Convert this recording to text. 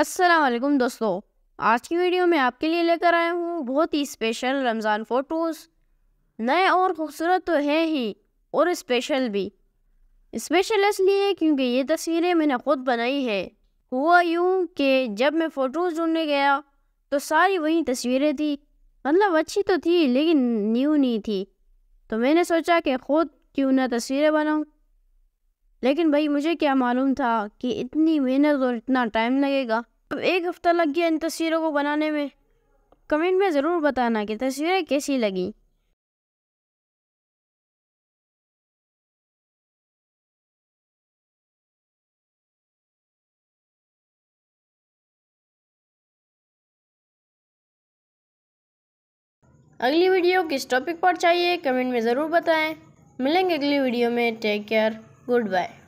असलकुम दोस्तों आज की वीडियो में आपके लिए लेकर आया हूँ बहुत ही स्पेशल रमज़ान फ़ोटोज़ नए और ख़ूबसूरत तो हैं ही और स्पेशल भी स्पेशल इसलिए क्योंकि ये तस्वीरें मैंने ख़ुद बनाई है हुआ यूँ कि जब मैं फ़ोटोज़ ढूंढने गया तो सारी वही तस्वीरें थी मतलब अच्छी तो थी लेकिन न्यू नहीं थी तो मैंने सोचा कि ख़ुद क्यों ना तस्वीरें बनाऊँ लेकिन भाई मुझे क्या मालूम था कि इतनी मेहनत और इतना टाइम लगेगा अब एक हफ़्ता लग गया इन तस्वीरों को बनाने में कमेंट में ज़रूर बताना कि तस्वीरें कैसी लगी अगली वीडियो किस टॉपिक पर चाहिए कमेंट में ज़रूर बताएं मिलेंगे अगली वीडियो में टेक केयर गुड बाय